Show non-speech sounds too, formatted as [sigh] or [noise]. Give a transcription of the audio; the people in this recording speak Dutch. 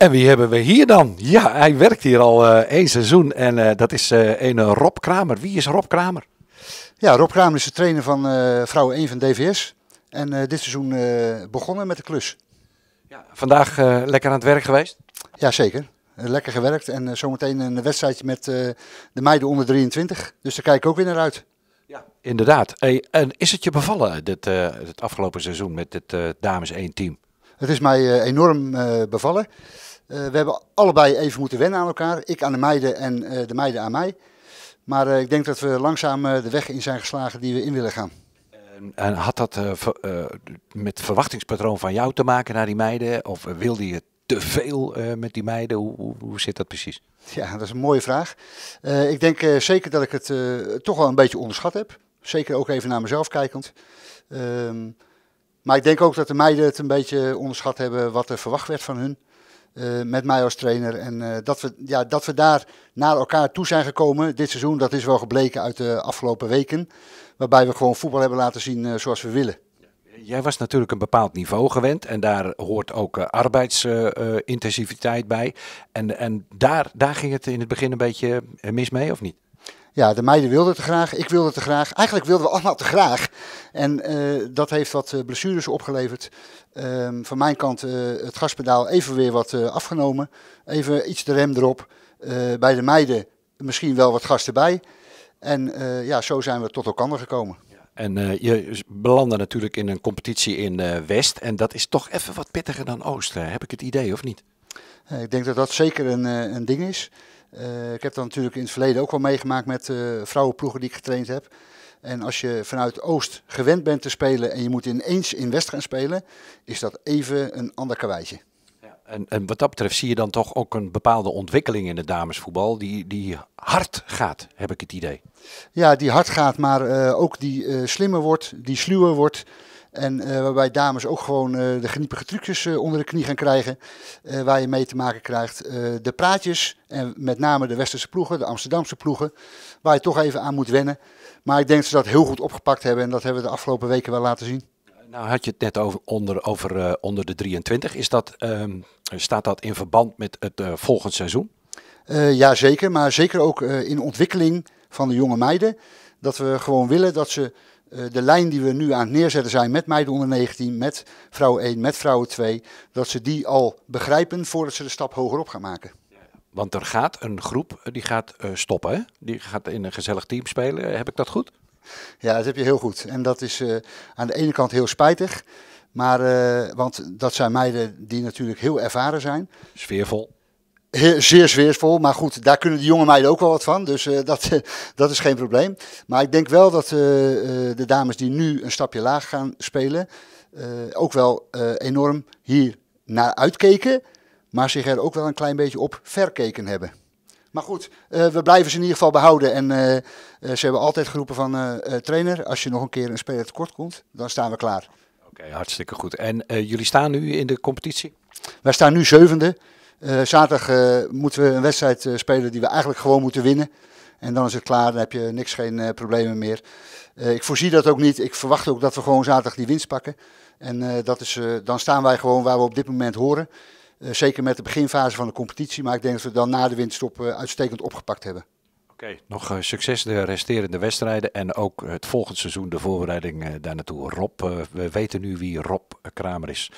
En wie hebben we hier dan? Ja, hij werkt hier al eh, één seizoen en eh, dat is uh, een Rob Kramer. Wie is Rob Kramer? Ja, Rob Kramer is de trainer van Vrouwen 1 van DVS. En dit seizoen begonnen met de klus. Ja, vandaag lekker aan het werk geweest? Ja, zeker. lekker gewerkt en zometeen een wedstrijdje met de meiden onder 23. Dus daar kijk ik ook weer naar uit. Ja, inderdaad. en is het je bevallen, dit, het afgelopen seizoen met dit dames 1 team? Het is mij enorm bevallen. Eh, we hebben allebei even moeten wennen aan elkaar. Ik aan de meiden en eh, de meiden aan mij. Maar eh, ik denk dat we langzaam de weg in zijn geslagen die we in willen gaan. En had dat met het verwachtingspatroon van jou te maken naar die meiden? Of wilde je te veel met die meiden? Hoe, hoe, hoe, zit dat precies? Ja, dat is een mooie vraag. ik denk zeker dat ik het toch wel een beetje onderschat heb. Zeker ook even naar mezelf kijkend. Ehm, maar ik denk ook dat de meiden het een beetje onderschat hebben wat er verwacht werd van hun. Eh, met mij als trainer. En eh, dat, we, ja, dat we daar naar elkaar toe zijn gekomen dit seizoen, dat is wel gebleken uit de afgelopen weken. Waarbij we gewoon voetbal hebben laten zien eh, zoals we willen. Jij was natuurlijk een bepaald niveau gewend en daar hoort ook arbeidsintensiviteit bij. En, en daar, daar ging het in het begin een beetje mis mee, of niet? ja, de meiden wilden het graag, ik wilde het graag. Eigenlijk wilden we allemaal te graag. En eh, dat heeft wat eh, blessures opgeleverd. Ehm, van mijn kant eh, het gaspedaal even weer wat afgenomen. Even iets de rem erop. bij de meiden misschien wel wat gas erbij. En ja, zo zijn we tot elkaar gekomen. En je belandde natuurlijk in een competitie in West. En dat is toch even wat pittiger dan Oost, heb ik het idee, of niet? Eh, ik denk dat dat zeker een, eh, een ding is. Eh, ik heb dat natuurlijk in het verleden ook wel meegemaakt met vrouwenploegen die ik getraind heb. En als je vanuit Oost gewend bent te spelen en je moet ineens in West gaan spelen, is dat even een ander karweitje. en, en, wat dat betreft zie je dan toch ook een bepaalde ontwikkeling in het damesvoetbal die, die hard gaat, heb ik het idee. Ja, die hard gaat, maar ook die slimmer wordt, die sluwer wordt. En eh, waarbij dames ook gewoon eh, de geniepige trucjes eh, onder de knie gaan krijgen. waar je mee te maken krijgt. de praatjes, en met name de Westerse ploegen, de Amsterdamse ploegen. Waar je toch even aan moet wennen. Maar ik denk dat ze dat heel goed opgepakt hebben. En dat hebben we de afgelopen weken wel laten zien. Nou had je het net over onder, over, onder de 23. Is dat, ehm, staat dat in verband met het volgend seizoen? ja, zeker. Maar zeker ook in ontwikkeling van de jonge meiden. Dat we gewoon willen dat ze eh, de lijn die we nu aan het neerzetten zijn met meiden onder 19, met vrouw 1, met vrouwen 2, dat ze die al begrijpen voordat ze de stap hoger op gaan maken. Want er gaat een groep, eh, die gaat eh, stoppen, die gaat in een gezellig team spelen. Heb ik dat goed? Ja, dat heb je heel goed. En dat is aan de ene kant heel spijtig, maar, want dat zijn meiden die natuurlijk heel ervaren zijn. Sfeervol zeer sfeersvol, maar goed, daar kunnen de jonge meiden ook wel wat van. Dus eh, dat, [laughs] dat is geen probleem. Maar ik denk wel dat eh, eh, de dames die nu een stapje laag gaan spelen, ook wel enorm hier naar uitkeken. Maar zich er ook wel een klein beetje op verkeken hebben. Maar goed, we blijven ze in ieder geval behouden. En ze hebben altijd geroepen van trainer, als je nog een keer een speler tekort komt, dan staan we klaar. Oké, hartstikke goed. En jullie staan nu in de competitie? Wij staan nu zevende. Eh, zaterdag eh, moeten we een wedstrijd eh, spelen die we eigenlijk gewoon moeten winnen. En dan is het klaar, dan heb je niks, geen problemen meer. ik voorzie dat ook niet. Ik verwacht ook dat we gewoon zaterdag die winst pakken. En dat is, dan staan wij gewoon waar we op dit moment horen. zeker met de beginfase van de competitie. Maar ik denk dat we dan na de winststop uitstekend opgepakt hebben. Oké, nog succes de resterende wedstrijden en ook het volgende seizoen de voorbereiding daar naartoe. Rob, we weten nu wie Rob Kramer is.